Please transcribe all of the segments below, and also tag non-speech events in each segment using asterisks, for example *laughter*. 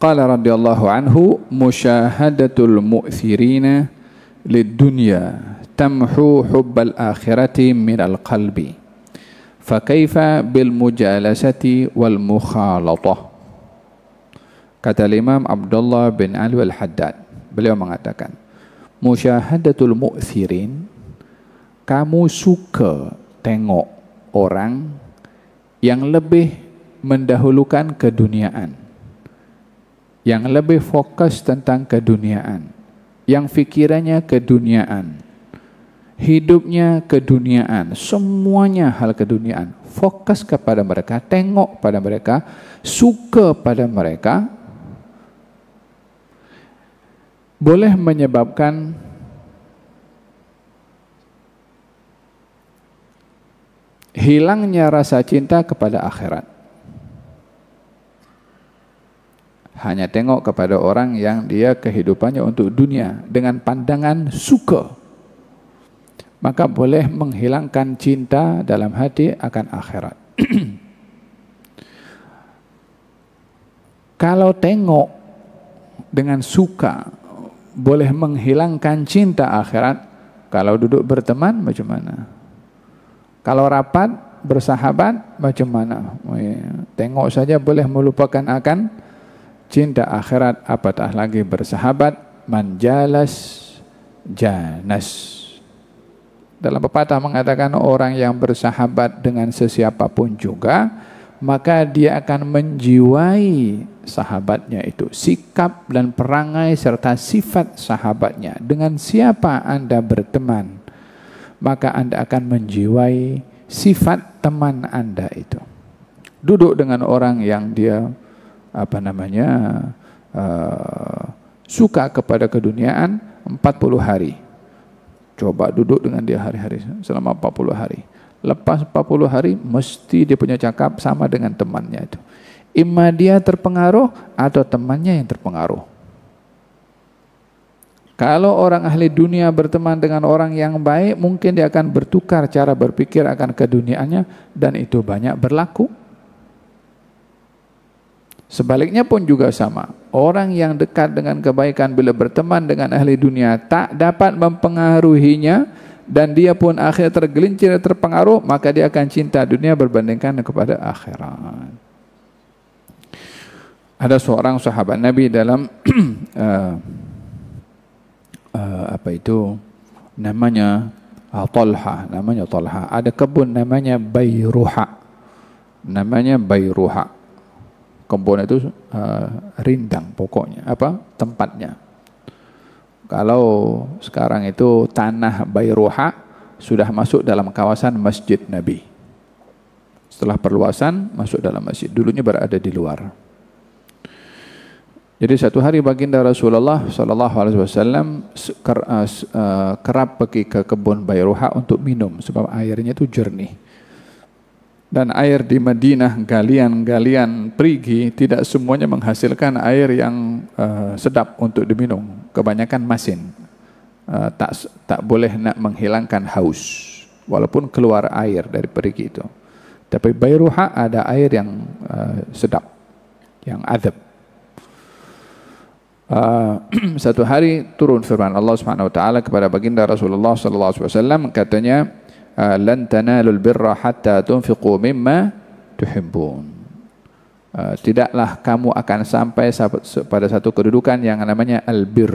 Qala radhiyallahu anhu musyahadatul mu'thirina lidunya tamhu hubbal akhirati minal qalbi. Fakaifa bil mujalasati wal mukhalatah. Kata Imam Abdullah bin Ali al-Haddad. Beliau mengatakan, musyahadatul mu'thirin, kamu suka tengok orang yang lebih mendahulukan keduniaan yang lebih fokus tentang keduniaan, yang pikirannya keduniaan, hidupnya keduniaan, semuanya hal keduniaan. Fokus kepada mereka, tengok pada mereka, suka pada mereka, boleh menyebabkan hilangnya rasa cinta kepada akhirat. hanya tengok kepada orang yang dia kehidupannya untuk dunia dengan pandangan suka maka boleh menghilangkan cinta dalam hati akan akhirat *clears throat* kalau tengok dengan suka boleh menghilangkan cinta akhirat kalau duduk berteman macam mana kalau rapat bersahabat macam mana tengok saja boleh melupakan akan cinta akhirat apatah lagi bersahabat manjalas janas dalam pepatah mengatakan orang yang bersahabat dengan sesiapapun juga maka dia akan menjiwai sahabatnya itu sikap dan perangai serta sifat sahabatnya dengan siapa Anda berteman maka Anda akan menjiwai sifat teman Anda itu duduk dengan orang yang dia apa namanya uh, suka kepada keduniaan 40 hari. Coba duduk dengan dia hari-hari selama 40 hari. Lepas 40 hari mesti dia punya cakap sama dengan temannya itu. Ima dia terpengaruh atau temannya yang terpengaruh. Kalau orang ahli dunia berteman dengan orang yang baik, mungkin dia akan bertukar cara berpikir akan keduniaannya dan itu banyak berlaku Sebaliknya pun juga sama. Orang yang dekat dengan kebaikan bila berteman dengan ahli dunia tak dapat mempengaruhinya dan dia pun akhir tergelincir terpengaruh maka dia akan cinta dunia berbandingkan kepada akhirat. Ada seorang sahabat Nabi dalam uh, *clears throat* uh, apa itu namanya Talha, namanya Talha. Ada kebun namanya Bayruha. Namanya Bayruha. Kempona itu uh, rindang pokoknya, apa tempatnya. Kalau sekarang itu tanah Bayruha sudah masuk dalam kawasan Masjid Nabi. Setelah perluasan masuk dalam masjid. Dulunya berada di luar. Jadi satu hari baginda Rasulullah saw Alaihi Wasallam eh, eh, kerap pergi ke kebun Bayruha untuk minum sebab airnya itu jernih dan air di Madinah galian-galian perigi tidak semuanya menghasilkan air yang uh, sedap untuk diminum kebanyakan masin uh, tak tak boleh nak menghilangkan haus walaupun keluar air dari perigi itu tapi Bayruha ada air yang uh, sedap yang adab. uh, *clears throat* satu hari turun firman Allah Subhanahu wa taala kepada baginda Rasulullah sallallahu alaihi wasallam katanya Eh, lan tanalul birra hatta tunfiqu mimma tuhibbun. Eh, tidaklah kamu akan sampai pada satu kedudukan yang namanya albir.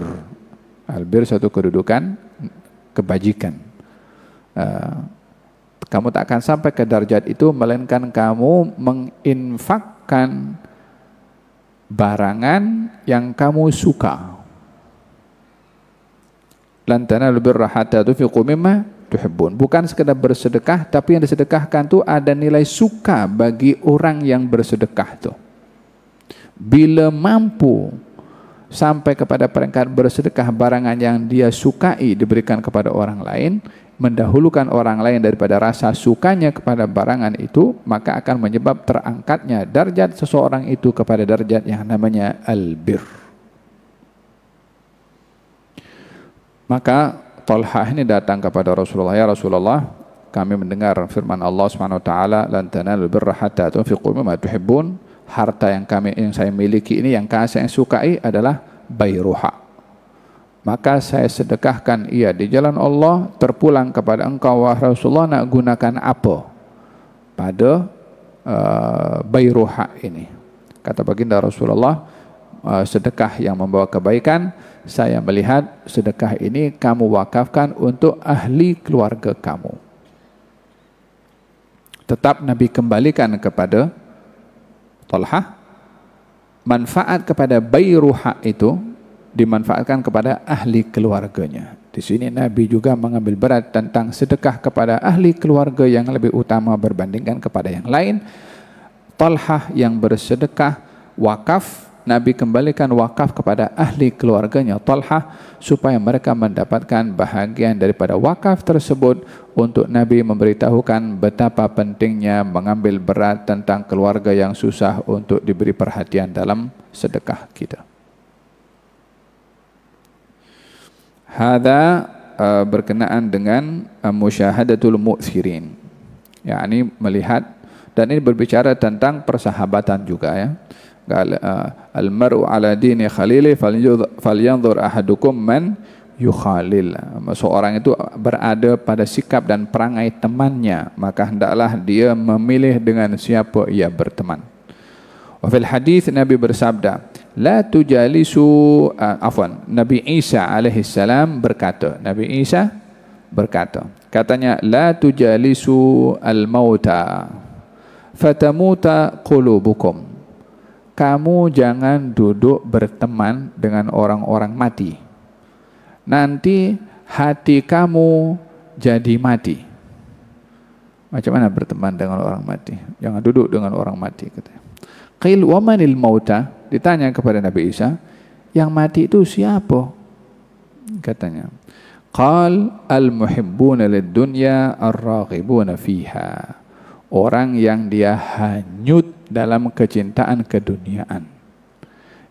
Albir satu kedudukan kebajikan. Eh, kamu tak akan sampai ke darjat itu melainkan kamu menginfakkan barangan yang kamu suka. Lantana lebih hatta tufiqu mimma tuhibbun. Bukan sekedar bersedekah, tapi yang disedekahkan itu ada nilai suka bagi orang yang bersedekah tuh. Bila mampu sampai kepada peringkat bersedekah barangan yang dia sukai diberikan kepada orang lain, mendahulukan orang lain daripada rasa sukanya kepada barangan itu, maka akan menyebab terangkatnya darjat seseorang itu kepada darjat yang namanya albir. Maka Talha ini datang kepada Rasulullah, ya Rasulullah, kami mendengar firman Allah Subhanahu wa taala, "Lan tanalul birra hatta tunfiqu mimma tuhibbun." Harta yang kami yang saya miliki ini yang saya yang sukai adalah bayruha. Maka saya sedekahkan ia di jalan Allah terpulang kepada engkau wahai Rasulullah nak gunakan apa? Pada uh, bayruha ini. Kata baginda Rasulullah, uh, sedekah yang membawa kebaikan, saya melihat sedekah ini kamu wakafkan untuk ahli keluarga kamu. Tetap Nabi kembalikan kepada Talha. Manfaat kepada bayi itu dimanfaatkan kepada ahli keluarganya. Di sini Nabi juga mengambil berat tentang sedekah kepada ahli keluarga yang lebih utama berbandingkan kepada yang lain. Tolhah yang bersedekah wakaf Nabi kembalikan wakaf kepada ahli keluarganya Talha supaya mereka mendapatkan bahagian daripada wakaf tersebut untuk Nabi memberitahukan betapa pentingnya mengambil berat tentang keluarga yang susah untuk diberi perhatian dalam sedekah kita. Hada eh, berkenaan dengan eh, musyahadatul mu'thirin. Yakni melihat dan ini berbicara tentang persahabatan juga ya. قال المرء على دين خليله فلينظر احدكم من يخالل seorang itu berada pada sikap dan perangai temannya maka hendaklah dia memilih dengan siapa ia berteman Wafil hadis Nabi bersabda la tujalisu uh, afwan Nabi Isa alaihi salam berkata Nabi Isa berkata katanya la tujalisu al mauta fatamuta qulubukum kamu jangan duduk berteman dengan orang-orang mati. Nanti hati kamu jadi mati. Macam mana berteman dengan orang mati? Jangan duduk dengan orang mati katanya. Qil mauta? Ditanya kepada Nabi Isa, yang mati itu siapa? Katanya. Qal al-muhibbuna lid-dunya ar-raghibuna fiha. Orang yang dia hanyut dalam kecintaan keduniaan.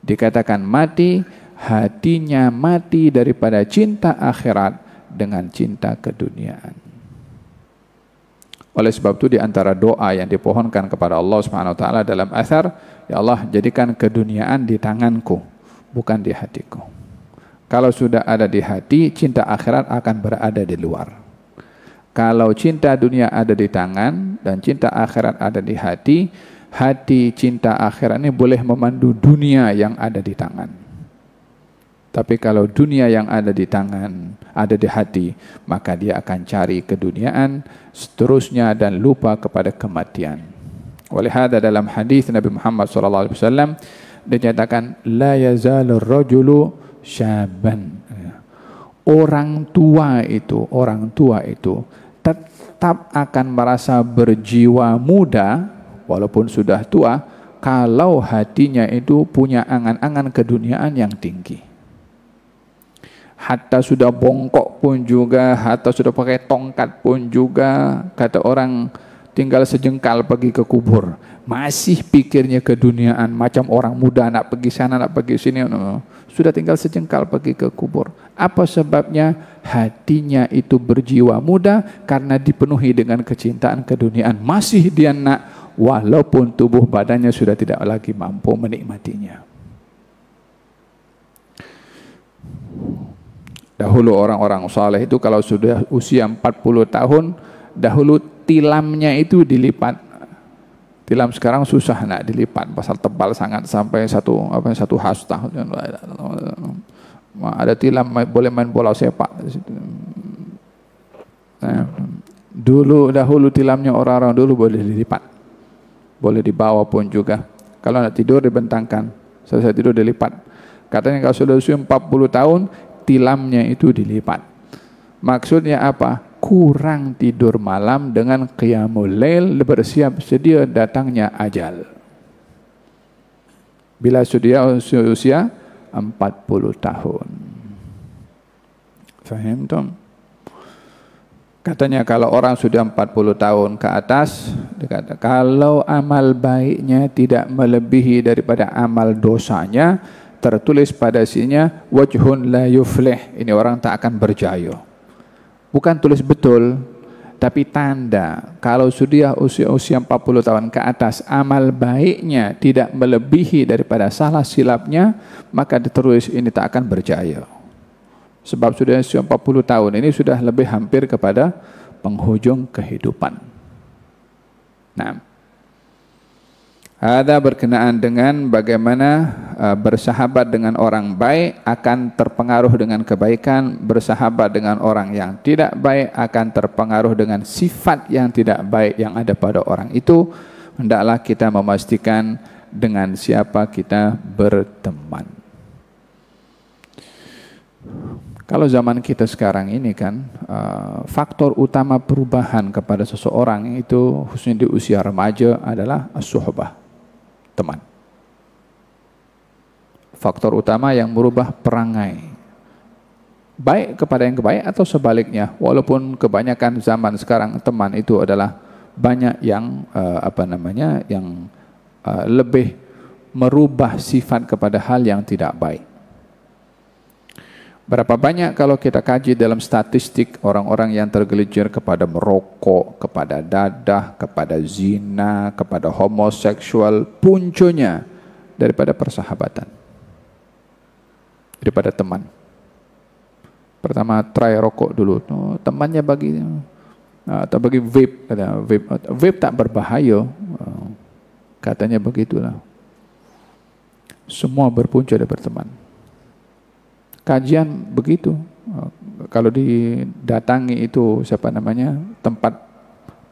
Dikatakan mati, hatinya mati daripada cinta akhirat dengan cinta keduniaan. Oleh sebab itu di antara doa yang dipohonkan kepada Allah Subhanahu wa taala dalam asar, ya Allah jadikan keduniaan di tanganku, bukan di hatiku. Kalau sudah ada di hati, cinta akhirat akan berada di luar. Kalau cinta dunia ada di tangan dan cinta akhirat ada di hati, hati cinta akhirat ini boleh memandu dunia yang ada di tangan. Tapi kalau dunia yang ada di tangan, ada di hati, maka dia akan cari keduniaan seterusnya dan lupa kepada kematian. Oleh hada dalam hadis Nabi Muhammad SAW dinyatakan la yazalur rajulu syaban. Orang tua itu, orang tua itu tetap akan merasa berjiwa muda walaupun sudah tua, kalau hatinya itu punya angan-angan keduniaan yang tinggi. Hatta sudah bongkok pun juga, hatta sudah pakai tongkat pun juga, kata orang tinggal sejengkal pergi ke kubur. Masih pikirnya keduniaan, macam orang muda nak pergi sana, nak pergi sini. No. Sudah tinggal sejengkal pergi ke kubur. Apa sebabnya? Hatinya itu berjiwa muda karena dipenuhi dengan kecintaan keduniaan. Masih dia nak walaupun tubuh badannya sudah tidak lagi mampu menikmatinya. Dahulu orang-orang saleh itu kalau sudah usia 40 tahun, dahulu tilamnya itu dilipat. Tilam sekarang susah nak dilipat, pasal tebal sangat sampai satu apa satu hasta. Ada tilam boleh main bola sepak. Nah, dulu dahulu tilamnya orang-orang dulu boleh dilipat boleh dibawa pun juga. Kalau tidak tidur dibentangkan, selesai tidur dilipat. Katanya kalau sudah usia 40 tahun, tilamnya itu dilipat. Maksudnya apa? Kurang tidur malam dengan qiyamul lail bersiap sedia datangnya ajal. Bila sudah usia, 40 tahun. Fahim, Tom? Katanya kalau orang sudah 40 tahun ke atas, dikata kalau amal baiknya tidak melebihi daripada amal dosanya, tertulis pada sininya wajhun la yufleh, Ini orang tak akan berjaya. Bukan tulis betul, tapi tanda kalau sudah usia-usia 40 tahun ke atas amal baiknya tidak melebihi daripada salah silapnya, maka ditulis ini tak akan berjaya. Sebab sudah 40 tahun ini sudah lebih hampir kepada penghujung kehidupan. Nah, ada berkenaan dengan bagaimana e, bersahabat dengan orang baik akan terpengaruh dengan kebaikan, bersahabat dengan orang yang tidak baik akan terpengaruh dengan sifat yang tidak baik yang ada pada orang itu. Hendaklah kita memastikan dengan siapa kita berteman. Kalau zaman kita sekarang ini kan eh, faktor utama perubahan kepada seseorang itu khususnya di usia remaja adalah as-suhbah, teman. Faktor utama yang merubah perangai. Baik kepada yang kebaik atau sebaliknya, walaupun kebanyakan zaman sekarang teman itu adalah banyak yang eh, apa namanya yang eh, lebih merubah sifat kepada hal yang tidak baik. Berapa banyak kalau kita kaji dalam statistik orang-orang yang tergelincir kepada merokok, kepada dadah, kepada zina, kepada homoseksual, puncunya daripada persahabatan, daripada teman. Pertama, try rokok dulu. Oh, temannya bagi atau bagi vape, kata vape, vape tak berbahaya. Katanya begitulah. Semua berpunca dari teman kajian begitu. Eh, kalau didatangi itu siapa namanya tempat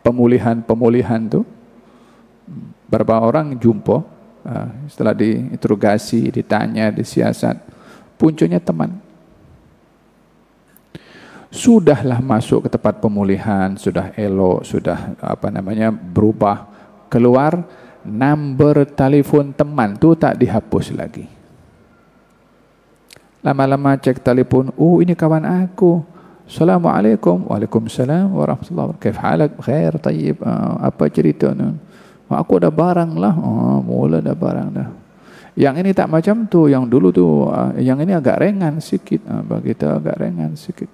pemulihan-pemulihan tuh berapa orang jumpo eh, setelah diinterogasi, ditanya, disiasat. puncunya teman. Sudahlah masuk ke tempat pemulihan, sudah elok, sudah apa namanya berubah, keluar number telepon teman tuh tak dihapus lagi. Lama-lama cek telefon, oh ini kawan aku. Assalamualaikum. Waalaikumsalam warahmatullahi wabarakatuh. Kaif halak? Khair, tayyib. Ah, apa cerita ni? Ah, aku ada barang lah. Oh, mula ada barang dah. Yang ini tak macam tu. Yang dulu tu, yang ini agak ringan sikit. bagi tu agak ringan sikit.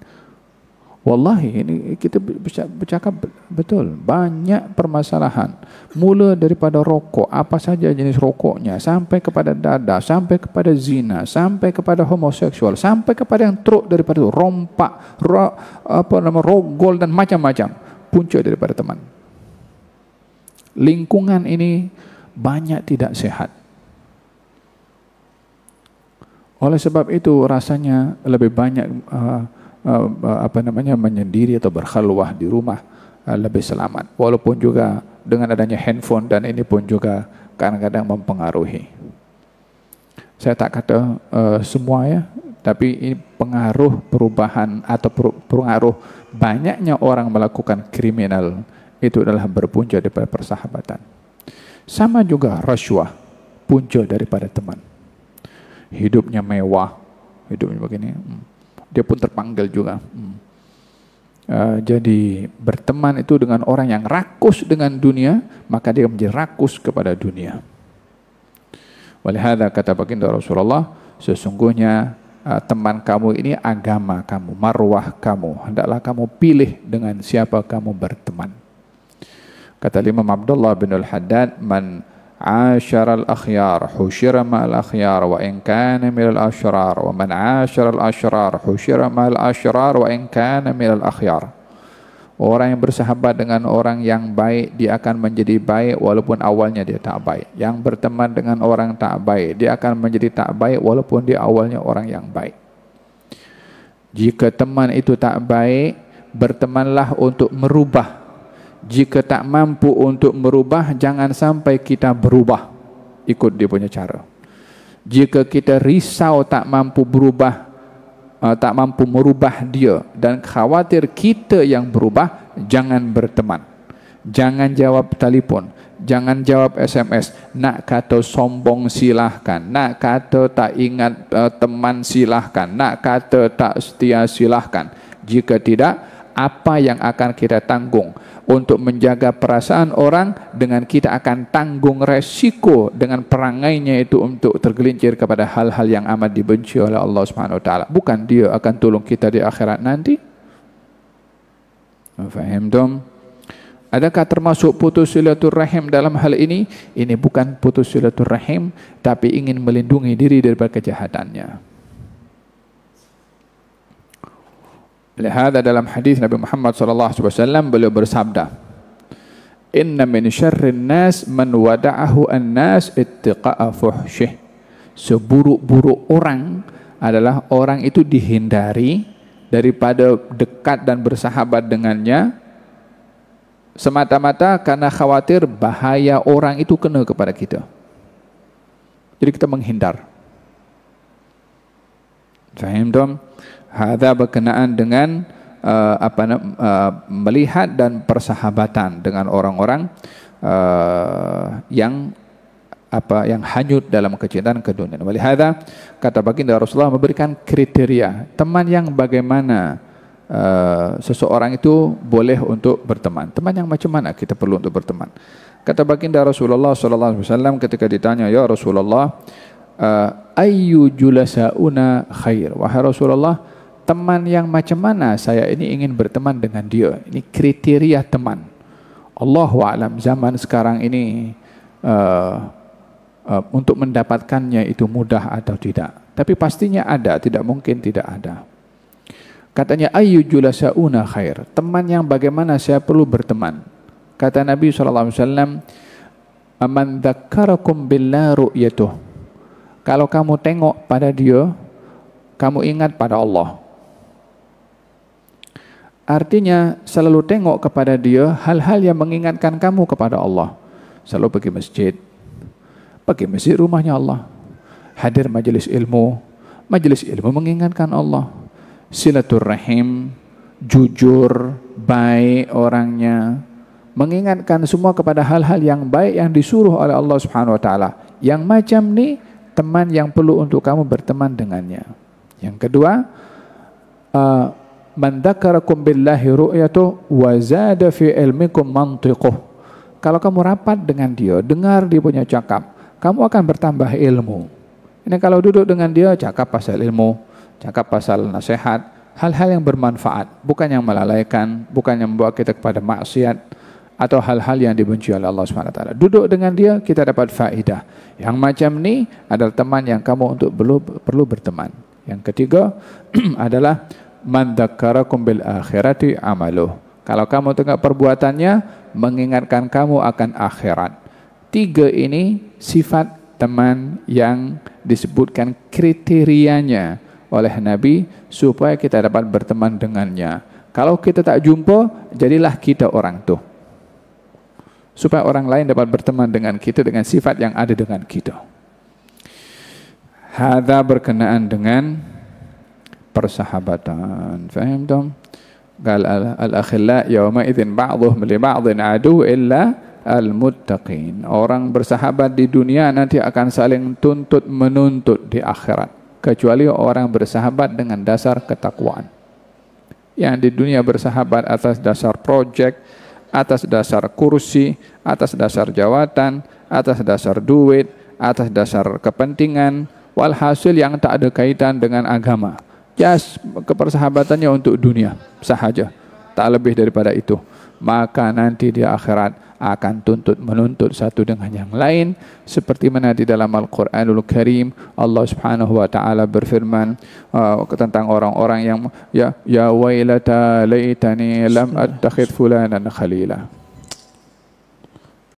Wallahi ini kita bercakap betul banyak permasalahan mula daripada rokok apa saja jenis rokoknya sampai kepada dada sampai kepada zina sampai kepada homoseksual sampai kepada yang teruk daripada itu rompak ro, apa nama rogol dan macam-macam punca daripada teman lingkungan ini banyak tidak sehat oleh sebab itu rasanya lebih banyak uh, Eh, eh, apa namanya menyendiri atau berkhalwah di rumah eh, lebih selamat. Walaupun juga dengan adanya handphone dan ini pun juga kadang-kadang mempengaruhi. Saya tak kata uh, semua ya, tapi ini pengaruh perubahan atau pengaruh banyaknya orang melakukan kriminal itu adalah berpunca daripada persahabatan. Sama juga rasuah, punca daripada teman. Hidupnya mewah, hidupnya begini. Hmm dia pun terpanggil juga. Hmm. Uh, jadi berteman itu dengan orang yang rakus dengan dunia, maka dia menjadi rakus kepada dunia. Walihada kata baginda Rasulullah, sesungguhnya uh, teman kamu ini agama kamu, marwah kamu. Hendaklah kamu pilih dengan siapa kamu berteman. Kata Imam Abdullah bin Al-Haddad, man عاشر الأخيار حشر مع الأخيار وإن كان من الأشرار ومن عاشر الأشرار حشر مع الأشرار وإن كان من الأخيار Orang yang bersahabat dengan orang yang baik, dia akan menjadi baik walaupun awalnya dia tak baik. Yang berteman dengan orang tak baik, dia akan menjadi tak baik walaupun dia awalnya orang yang baik. Jika teman itu tak baik, bertemanlah untuk merubah jika tak mampu untuk merubah jangan sampai kita berubah ikut dia punya cara jika kita risau tak mampu berubah uh, tak mampu merubah dia dan khawatir kita yang berubah jangan berteman jangan jawab telefon jangan jawab SMS nak kata sombong silahkan nak kata tak ingat uh, teman silahkan nak kata tak setia silahkan jika tidak apa yang akan kita tanggung untuk menjaga perasaan orang dengan kita akan tanggung resiko dengan perangainya itu untuk tergelincir kepada hal-hal yang amat dibenci oleh Allah Subhanahu wa taala. Bukan dia akan tolong kita di akhirat nanti. Fahimtum? Adakah termasuk putus silaturahim dalam hal ini? Ini bukan putus silaturahim tapi ingin melindungi diri daripada kejahatannya. Lihada dalam hadis Nabi Muhammad SAW beliau bersabda, Inna min syarrin nas man wada'ahu an-nas ittiqa'a fuhsyih. Seburuk-buruk orang adalah orang itu dihindari daripada dekat dan bersahabat dengannya semata-mata karena khawatir bahaya orang itu kena kepada kita. Jadi kita menghindar. Fahim dong? Hada berkenaan dengan uh, apa uh, melihat dan persahabatan dengan orang-orang uh, yang apa yang hanyut dalam kecintaan ke dunia. Oleh hada kata baginda Rasulullah memberikan kriteria teman yang bagaimana uh, seseorang itu boleh untuk berteman. Teman yang macam mana kita perlu untuk berteman? Kata baginda Rasulullah sallallahu alaihi wasallam ketika ditanya ya Rasulullah uh, ayyu julasauna khair. Wahai Rasulullah, teman yang macam mana saya ini ingin berteman dengan dia. Ini kriteria teman. Allah alam zaman sekarang ini uh, uh, untuk mendapatkannya itu mudah atau tidak. Tapi pastinya ada, tidak mungkin tidak ada. Katanya ayu julasauna khair. Teman yang bagaimana saya perlu berteman. Kata Nabi SAW, Aman dhakkarakum billah ru'yatuh. Kalau kamu tengok pada dia, kamu ingat pada Allah Artinya selalu tengok kepada dia hal-hal yang mengingatkan kamu kepada Allah. Selalu pergi masjid. Pergi masjid rumahnya Allah. Hadir majelis ilmu. Majelis ilmu mengingatkan Allah. Silaturahim, jujur, baik orangnya. Mengingatkan semua kepada hal-hal yang baik yang disuruh oleh Allah Subhanahu wa taala. Yang macam ni teman yang perlu untuk kamu berteman dengannya. Yang kedua, uh, man billahi ru'yatu wa zada fi ilmikum mantiquh. Kalau kamu rapat dengan dia, dengar dia punya cakap, kamu akan bertambah ilmu. Ini kalau duduk dengan dia cakap pasal ilmu, cakap pasal nasihat, hal-hal yang bermanfaat, bukan yang melalaikan, bukan yang membawa kita kepada maksiat atau hal-hal yang dibenci oleh Allah SWT. Duduk dengan dia kita dapat faedah. Yang macam ini adalah teman yang kamu untuk perlu, perlu berteman. Yang ketiga *clears throat* adalah man bil akhirati amaluh. Kalau kamu tengok perbuatannya mengingatkan kamu akan akhirat. Tiga ini sifat teman yang disebutkan kriterianya oleh Nabi supaya kita dapat berteman dengannya. Kalau kita tak jumpa, jadilah kita orang tuh. Supaya orang lain dapat berteman dengan kita dengan sifat yang ada dengan kita. Hada berkenaan dengan persahabatan. Faham dong? Qal al-akhilla yawma idzin ba'dhuhum li ba'dhin adu illa al-muttaqin. Orang bersahabat di dunia nanti akan saling tuntut menuntut di akhirat. Kecuali orang bersahabat dengan dasar ketakwaan. Yang di dunia bersahabat atas dasar proyek, atas dasar kursi, atas dasar jawatan, atas dasar duit, atas dasar kepentingan, walhasil yang tak ada kaitan dengan agama. Ya kepersahabatannya untuk dunia sahaja. Tak lebih daripada itu. Maka nanti di akhirat akan tuntut menuntut satu dengan yang lain seperti mana di dalam Al-Qur'anul Karim Allah Subhanahu wa taala berfirman uh, tentang orang-orang yang ya ya wailata laitani lam attakhid fulanan khalila